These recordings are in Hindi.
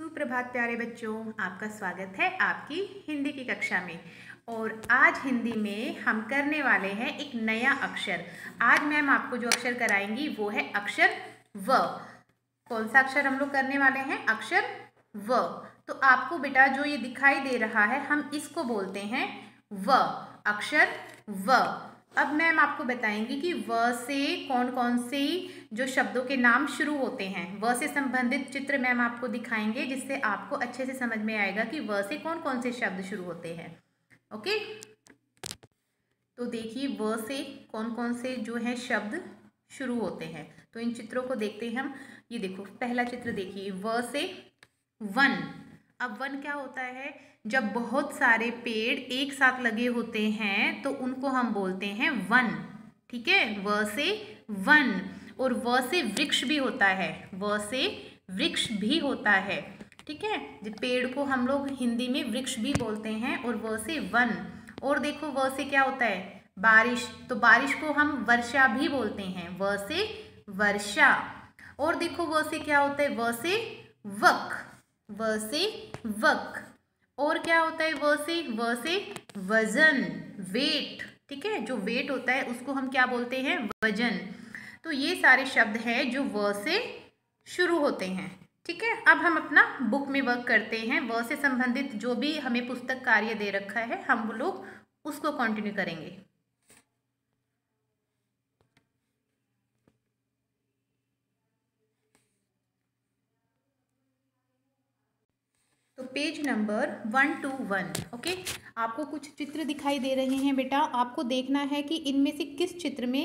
सुप्रभात प्यारे बच्चों आपका स्वागत है आपकी हिंदी की कक्षा में और आज हिंदी में हम करने वाले हैं एक नया अक्षर आज मैम आपको जो अक्षर कराएंगी वो है अक्षर व कौन सा अक्षर हम लोग करने वाले हैं अक्षर व तो आपको बेटा जो ये दिखाई दे रहा है हम इसको बोलते हैं व अक्षर व अब मैम आपको बताएंगी कि व से कौन कौन से जो शब्दों के नाम शुरू होते हैं व से संबंधित चित्र मैम आपको दिखाएंगे जिससे आपको अच्छे से समझ में आएगा कि व से कौन कौन से शब्द शुरू होते हैं ओके तो देखिए व से कौन कौन से जो है शब्द शुरू होते हैं तो इन चित्रों को देखते हैं हम ये देखो पहला चित्र देखिए व से वन अब वन क्या होता है जब बहुत सारे पेड़ एक साथ लगे होते हैं तो उनको हम बोलते हैं वन ठीक है व से वन और व से वृक्ष भी होता है व से वृक्ष भी होता है ठीक है पेड़ को हम लोग हिंदी में वृक्ष भी बोलते हैं और व से वन और देखो व से क्या होता है बारिश तो बारिश को हम वर्षा भी बोलते हैं व से वर्षा और देखो व से क्या होता है व से वक व से वक और क्या होता है व से व से वजन वेट ठीक है जो वेट होता है उसको हम क्या बोलते हैं वजन तो ये सारे शब्द हैं जो व से शुरू होते हैं ठीक है अब हम अपना बुक में वर्क करते हैं व से संबंधित जो भी हमें पुस्तक कार्य दे रखा है हम लोग उसको कंटिन्यू करेंगे page number one two one okay आपको कुछ चित्र दिखाई दे रहे हैं बेटा आपको देखना है कि इनमें से किस चित्र में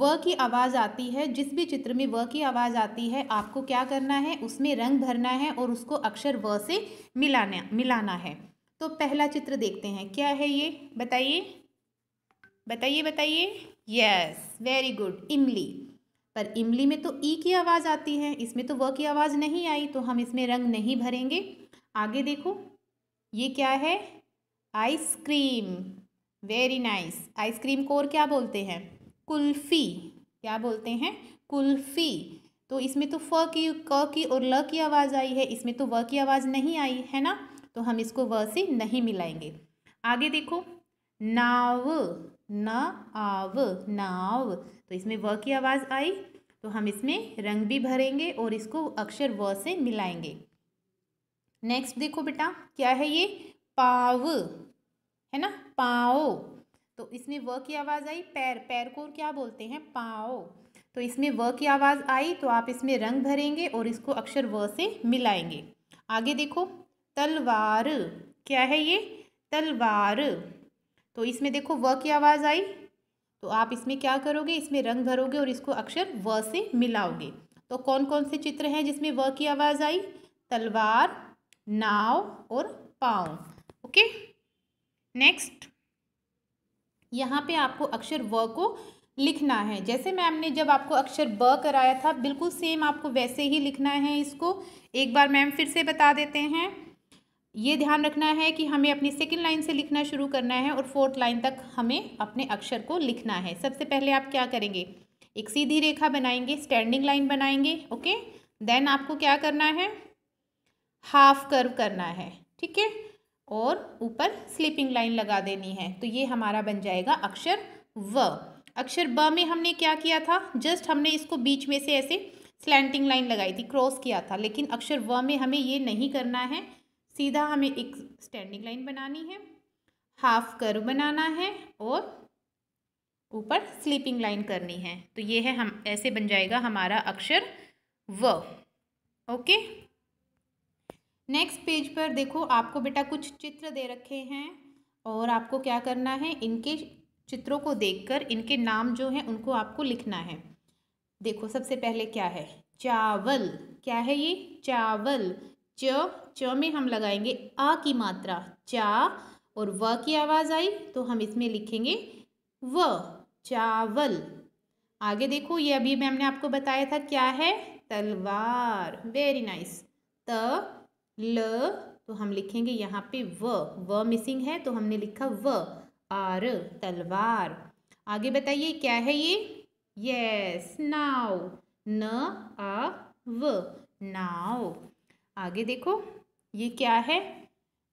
व की आवाज़ आती है जिस भी चित्र में व की आवाज़ आती है आपको क्या करना है उसमें रंग भरना है और उसको अक्षर व से मिलाना मिलाना है तो पहला चित्र देखते हैं क्या है ये बताइए बताइए बताइए यस वेरी गुड इमली पर इमली में तो ई की आवाज़ आती है इसमें तो व की आवाज़ नहीं आई तो हम इसमें रंग नहीं भरेंगे आगे देखो ये क्या है आइसक्रीम वेरी नाइस आइसक्रीम को और क्या बोलते हैं कुल्फ़ी क्या बोलते हैं कुल्फ़ी तो इसमें तो फ की क की और ल की आवाज़ आई है इसमें तो व की आवाज़ नहीं आई है ना तो हम इसको व से नहीं मिलाएंगे आगे देखो नाव न आव नाव तो इसमें व की आवाज़ आई तो हम इसमें रंग भी भरेंगे और इसको अक्षर व से मिलाएंगे नेक्स्ट देखो बेटा क्या है ये पाव है ना पाओ तो इसमें व की आवाज़ आई पैर पैर को क्या बोलते हैं पाओ तो इसमें व की आवाज़ आई तो आप इसमें रंग भरेंगे और इसको अक्षर व से मिलाएंगे आगे देखो तलवार क्या है ये तलवार तो इसमें देखो व की आवाज़ आई तो आप इसमें क्या करोगे इसमें रंग भरोगे और इसको अक्षर व से मिलाओगे तो कौन कौन से चित्र हैं जिसमें व की आवाज़ आई तलवार नाव और पाँव ओके नेक्स्ट यहाँ पे आपको अक्षर व को लिखना है जैसे मैम ने जब आपको अक्षर ब कराया था बिल्कुल सेम आपको वैसे ही लिखना है इसको एक बार मैम फिर से बता देते हैं ये ध्यान रखना है कि हमें अपनी सेकेंड लाइन से लिखना शुरू करना है और फोर्थ लाइन तक हमें अपने अक्षर को लिखना है सबसे पहले आप क्या करेंगे एक सीधी रेखा बनाएंगे स्टैंडिंग लाइन बनाएंगे ओके देन आपको क्या करना है हाफ कर्व करना है ठीक है और ऊपर स्लीपिंग लाइन लगा देनी है तो ये हमारा बन जाएगा अक्षर व अक्षर ब में हमने क्या किया था जस्ट हमने इसको बीच में से ऐसे स्लैंटिंग लाइन लगाई थी क्रॉस किया था लेकिन अक्षर व में हमें ये नहीं करना है सीधा हमें एक स्टैंडिंग लाइन बनानी है हाफ कर्व बनाना है और ऊपर स्लीपिंग लाइन करनी है तो ये है हम ऐसे बन जाएगा हमारा अक्षर व ओके नेक्स्ट पेज पर देखो आपको बेटा कुछ चित्र दे रखे हैं और आपको क्या करना है इनके चित्रों को देखकर इनके नाम जो हैं उनको आपको लिखना है देखो सबसे पहले क्या है चावल क्या है ये चावल च च में हम लगाएंगे आ की मात्रा चा और व की आवाज़ आई तो हम इसमें लिखेंगे व चावल आगे देखो ये अभी मैम ने आपको बताया था क्या है तलवार वेरी नाइस त ल तो हम लिखेंगे यहाँ पे व व मिसिंग है तो हमने लिखा व आर तलवार आगे बताइए क्या है ये यस नाव न आ व नाव आगे देखो ये क्या है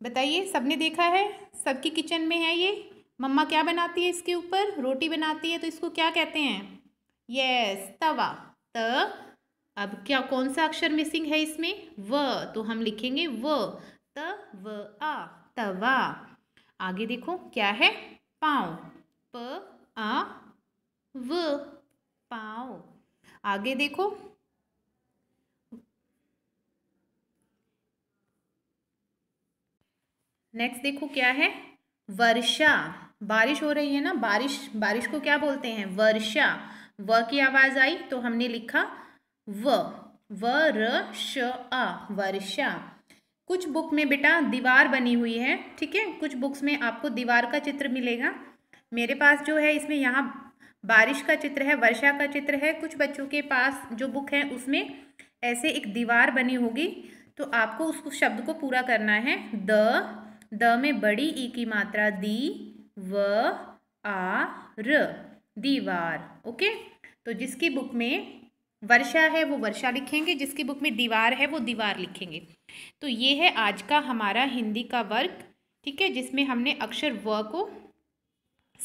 बताइए सबने देखा है सबकी किचन में है ये मम्मा क्या बनाती है इसके ऊपर रोटी बनाती है तो इसको क्या कहते हैं यस तवा त अब क्या कौन सा अक्षर मिसिंग है इसमें व तो हम लिखेंगे व त व आ तवा आगे देखो क्या है पाओ प आ व पाँव आगे देखो नेक्स्ट देखो क्या है वर्षा बारिश हो रही है ना बारिश बारिश को क्या बोलते हैं वर्षा व की आवाज़ आई तो हमने लिखा व व र श आ वर्षा कुछ बुक में बेटा दीवार बनी हुई है ठीक है कुछ बुक्स में आपको दीवार का चित्र मिलेगा मेरे पास जो है इसमें यहाँ बारिश का चित्र है वर्षा का चित्र है कुछ बच्चों के पास जो बुक है उसमें ऐसे एक दीवार बनी होगी तो आपको उस शब्द को पूरा करना है द द में बड़ी ई की मात्रा दी व आ र दीवार ओके तो जिसकी बुक में वर्षा है वो वर्षा लिखेंगे जिसकी बुक में दीवार है वो दीवार लिखेंगे तो ये है आज का हमारा हिंदी का वर्क ठीक है जिसमें हमने अक्षर व को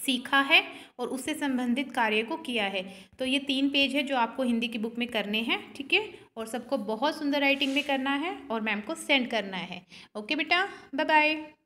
सीखा है और उससे संबंधित कार्य को किया है तो ये तीन पेज है जो आपको हिंदी की बुक में करने हैं ठीक है ठीके? और सबको बहुत सुंदर राइटिंग में करना है और मैम को सेंड करना है ओके बेटा बाय बाय